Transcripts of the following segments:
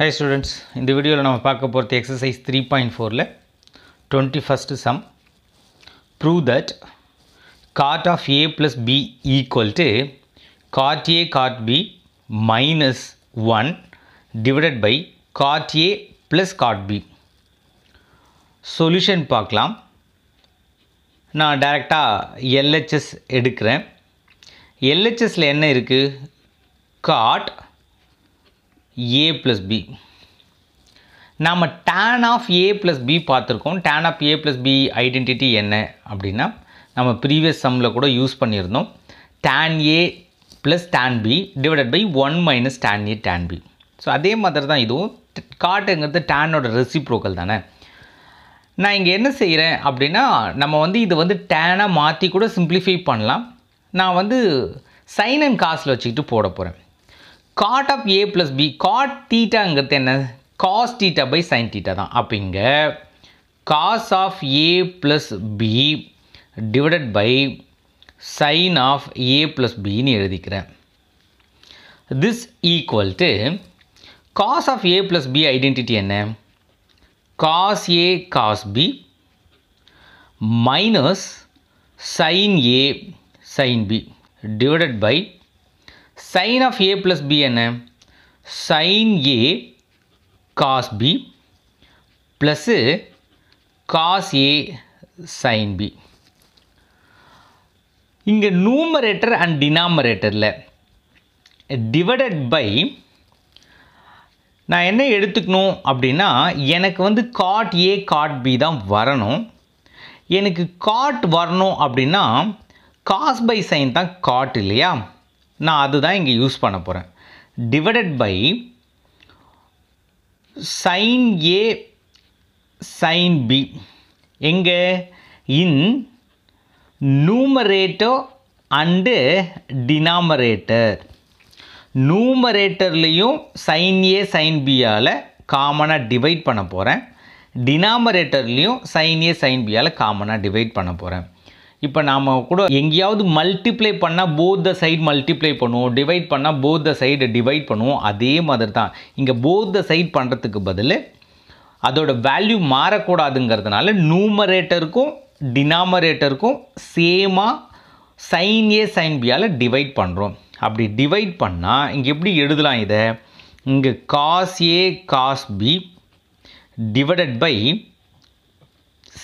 high students இந்த வீடியோவில் நம்ம பார்க்க போகிறது எக்ஸசைஸ் த்ரீ பாயிண்ட் ஃபோரில் twenty first sum prove that cot of A plus B equal to cot A cot B minus one divided by cot A plus cot B solution பார்க்கலாம் நான் டைரெக்டாக LHS எடுக்கிறேன் எல்ஹெச்எஸில் என்ன இருக்குது காட் ஏ ப்ளஸ் பி நாம் tan of A plus B பார்த்துருக்கோம் tan of A plus B identity என்ன அப்படின்னா நம்ம ப்ரீவியஸ் சம்மில் கூட யூஸ் பண்ணியிருந்தோம் tan A plus tan B divided by one minus tan A tan B so அதே மாதிரி தான் இதுவும் காட்டுங்கிறது டேனோட ரெசிப்ரோக்கல் தானே நான் இங்கே என்ன செய்கிறேன் அப்படின்னா நம்ம வந்து இதை வந்து டேனாக மாற்றி கூட சிம்ப்ளிஃபை பண்ணலாம் நான் வந்து சைன் அண்ட் காசில் வச்சுக்கிட்டு போட போகிறேன் cot of A plus B cot தீட்டாங்கிறது என்ன cos theta by sine theta தான் அப்போ இங்கே cos of A plus B divided by sine of A plus பின்னு எழுதிக்கிறேன் this equal to cos of A plus B identity என்ன cos A cos B minus sine A sine B divided by sine of A plus B என்ன sine A cos B plus cos A sine B இங்கே நூமரேட்டர் and டினாமரேட்டரில் divided by நான் என்ன எடுத்துக்கணும் அப்படின்னா எனக்கு வந்து காட் ஏ காட் பி தான் வரணும் எனக்கு காட் வரணும் அப்படின்னா காஸ் பை சைன் தான் காட் இல்லையா நான் அதுதான் இங்கே யூஸ் பண்ண போகிறேன் divided by sine A sine B எங்கே இன் நூமரேட்டோ அண்டு டினாமரேட்டர் நூமரேட்டர்லேயும் சைன் ஏ சைன் பியால் காமனாக டிவைட் பண்ண போகிறேன் டினாமரேட்டர்லேயும் சைன் ஏ சைன் பியால் காமனாக டிவைட் பண்ண போகிறேன் இப்போ நாம் கூட எங்கேயாவது மல்டிப்ளை பண்ணால் போத் த சைடு மல்டிப்ளை பண்ணுவோம் டிவைட் பண்ணால் போத் த சைடு டிவைட் பண்ணுவோம் அதே மாதிரி தான் இங்கே போத் த சைடு பண்ணுறதுக்கு பதில் அதோட வேல்யூ மாறக்கூடாதுங்கிறதுனால நூமரேட்டருக்கும் டினாமரேட்டருக்கும் சேமாக சைன் ஏ சைன் பியால் டிவைட் பண்ணுறோம் அப்படி டிவைட் பண்ணால் இங்கே எப்படி எழுதலாம் இதை இங்கே cos A cos B divided by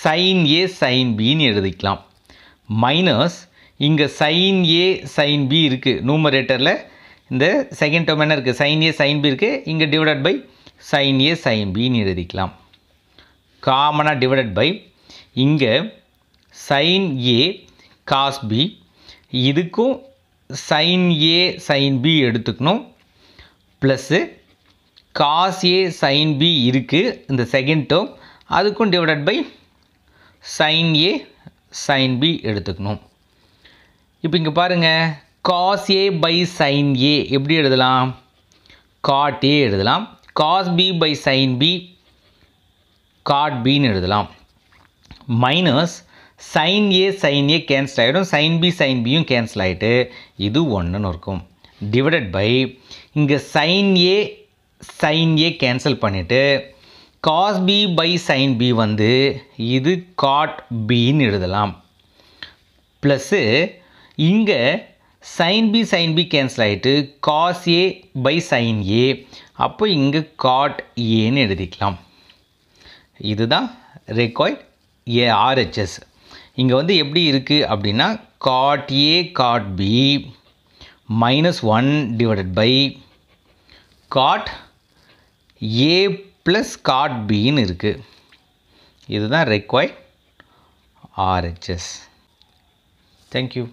sine A sine பின்னு எழுதிக்கலாம் மைனஸ் இங்கே சைன் ஏ சைன் பி இருக்குது நூமரேட்டரில் இந்த செகண்ட் டேர்ம் என்ன இருக்குது சைன் ஏ சைன் பி இருக்குது இங்கே divided by sine A sine பின்னு எழுதிக்கலாம் காமனாக டிவைடட் பை இங்கே சைன் ஏ காஸ் பி இதுக்கும் சைன் ஏ சைன் பி எடுத்துக்கணும் plus cos A sine B இருக்குது இந்த செகண்ட் டேர்ம் அதுக்கும் divided by sine A sine B எடுத்துக்கணும் இப்போ இங்கே பாருங்கள் cos A by sine A எப்படி எழுதலாம் காட் ஏ எழுதலாம் cos B by sine B cot பின்னு எழுதலாம் minus sine A sine A cancel ஆகிடும் சைன் பி சைன் பியும் கேன்சல் ஆகிட்டு இது ஒன்றுன்னு இருக்கும் டிவைடட் பை இங்கே sine A sine A cancel பண்ணிவிட்டு cos B by sine B வந்து இது காட் பின்னு எழுதலாம் ப்ளஸ்ஸு இங்கே sine B sine B cancel ஆகிட்டு cos A by sine A அப்போ இங்கே காட் ஏன்னு எழுதிக்கலாம் இதுதான் ரெக்காய்ட் ஏ ஆர்ஹெச்எஸ் இங்கே வந்து எப்படி இருக்குது அப்படின்னா cot A cot B minus one divided by cot A plus cot பின்னு இருக்குது இதுதான் ரெக்வைர்ட் ஆர்ஹெச்எஸ் தேங்க்யூ